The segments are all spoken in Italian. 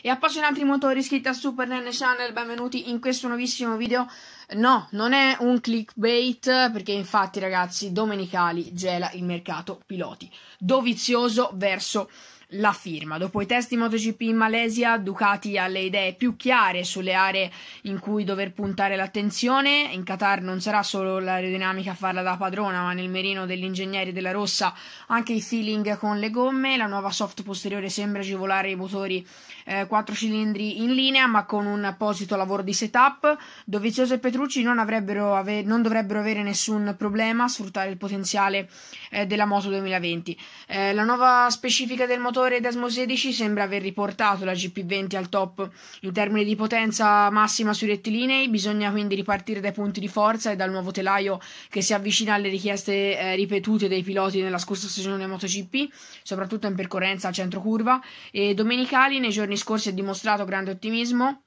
E appassionanti motori iscritti a Super Nene Channel, benvenuti in questo nuovissimo video. No, non è un clickbait perché infatti ragazzi, Domenicali gela il mercato piloti. Dovizioso verso la firma. Dopo i test di MotoGP in Malesia, Ducati ha le idee più chiare sulle aree in cui dover puntare l'attenzione. In Qatar non sarà solo l'aerodinamica a farla da padrona, ma nel merino degli ingegneri della Rossa anche i feeling con le gomme. La nuova soft posteriore sembra agevolare i motori eh, 4 cilindri in linea, ma con un apposito lavoro di setup. Dovizioso e Petrucci non, ave- non dovrebbero avere nessun problema a sfruttare il potenziale eh, della Moto 2020. Eh, la nuova specifica del motore motore Desmo 16 sembra aver riportato la GP20 al top. In termini di potenza massima sui rettilinei bisogna quindi ripartire dai punti di forza e dal nuovo telaio che si avvicina alle richieste eh, ripetute dei piloti nella scorsa stagione MotoGP, soprattutto in percorrenza a centro curva e Domenicali nei giorni scorsi ha dimostrato grande ottimismo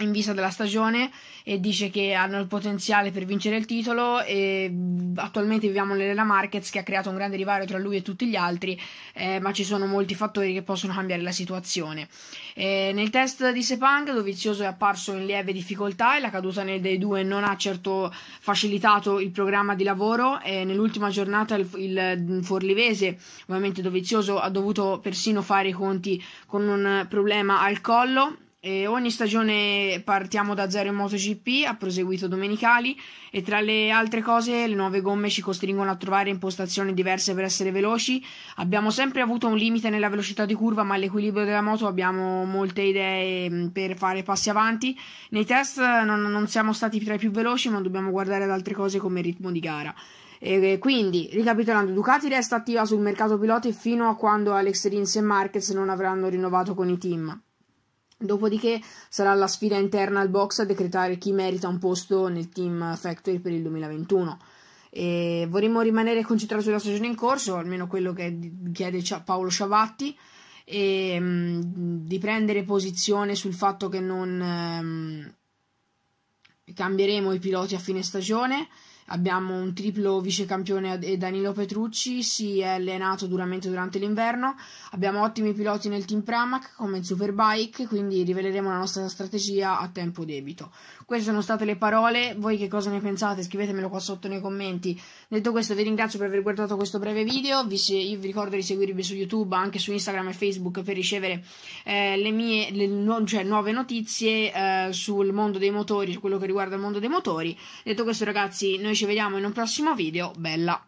in vista della stagione e dice che hanno il potenziale per vincere il titolo e attualmente viviamo nell'Ela Marquez che ha creato un grande divario tra lui e tutti gli altri eh, ma ci sono molti fattori che possono cambiare la situazione e eh, nel test di Sepang Dovizioso è apparso in lieve difficoltà e la caduta nel dei due non ha certo facilitato il programma di lavoro e nell'ultima giornata il, il forlivese ovviamente Dovizioso ha dovuto persino fare i conti con un problema al collo e ogni stagione partiamo da zero in MotoGP, ha proseguito domenicali e tra le altre cose le nuove gomme ci costringono a trovare impostazioni diverse per essere veloci. Abbiamo sempre avuto un limite nella velocità di curva, ma all'equilibrio della moto abbiamo molte idee mm, per fare passi avanti. Nei test non, non siamo stati tra i più veloci, ma dobbiamo guardare ad altre cose come il ritmo di gara. E quindi, ricapitolando, Ducati resta attiva sul mercato piloti fino a quando Alex Rins e Marquez non avranno rinnovato con i team. Dopodiché sarà la sfida interna al box a decretare chi merita un posto nel team Factory per il 2021. E vorremmo rimanere concentrati sulla stagione in corso, almeno quello che chiede Paolo Sciavatti, e mh, mm, di prendere posizione sul fatto che non mh, ehm, cambieremo i piloti a fine stagione abbiamo un triplo vicecampione e Danilo Petrucci, si è allenato duramente durante l'inverno, abbiamo ottimi piloti nel team Pramac come Superbike, quindi riveleremo la nostra strategia a tempo debito. Queste sono state le parole, voi che cosa ne pensate? Scrivetemelo qua sotto nei commenti. Detto questo vi ringrazio per aver guardato questo breve video, vi se- io vi ricordo di seguirmi su YouTube, anche su Instagram e Facebook per ricevere eh, le mie le nu- cioè, nuove notizie eh, sul mondo dei motori, su quello che riguarda il mondo dei motori. Detto questo ragazzi, noi ci vediamo in un prossimo video, bella!